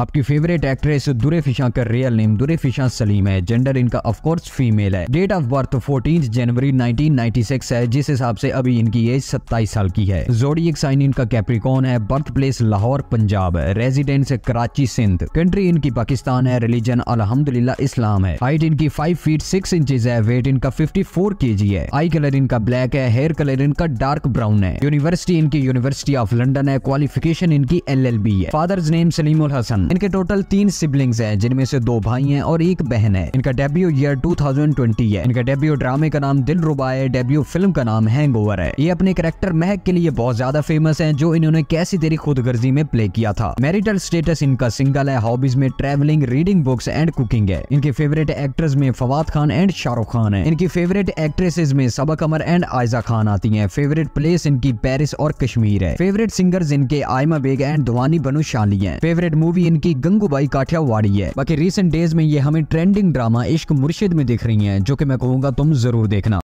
आपकी favourite actress Dure Fishan का real name Dure Fishan Saleem है जेंडर इनका ऑफकोर्स फीमेल है date of birth fourteen January 1996 है जिस हिसाब से अभी इनकी एज 27 साल की है एक साइन इनका कैप्रिकॉन है बर्थ प्लेस लाहौर पंजाब है रेजिडेंस कराची सिंध कंट्री इनकी पाकिस्तान है रिलीजन अलहमदुल्ला इस्लाम है हाइट इनकी फाइव फीट सिक्स इंचज है वेट इनका फिफ्टी फोर के जी है आई कलर इनका ब्लैक है हेयर कलर इनका डार्क ब्राउन है यूनिवर्सिटी इनकी यूनिवर्सिटी ऑफ लंडन है क्वालिफिकेशन इनकी एल एल बी है father's name ul Hasan one इनके टोटल तीन सिबलिंग्स हैं जिनमें से दो भाई हैं और एक बहन है इनका डेब्यू ईयर 2020 है इनका डेब्यू ड्रामे का नाम दिल रुबा है डेब्यू फिल्म का नाम हैंगओवर है ये अपने करेक्टर महक के लिए बहुत ज्यादा फेमस है जो इन्होंने कैसी तेरी खुदगर्जी में प्ले किया था मैरिटल स्टेटस इनका सिंगल है हॉबीज में travelling reading books and cooking है इनके फेवरेट एक्टर्स में फवाद खान एंड शाहरुख खान है इनकी फेवरेट एक्ट्रेसेज में सबक अमर एंड आयजा खान आती है फेवरेट प्लेस इनकी पेरिस और कश्मीर है फेवरेट सिंगर्स इनके आयमा बेग एंड धवानी बनु शाली हैं फेवरेट मूवी इनकी गंगूबाई काठियावाड़ी है बाकी रिसेंट डेज में ये हमें ट्रेंडिंग ड्रामा इश्क मुर्शिद में दिख रही है जो की मैं कहूँगा तुम जरूर देखना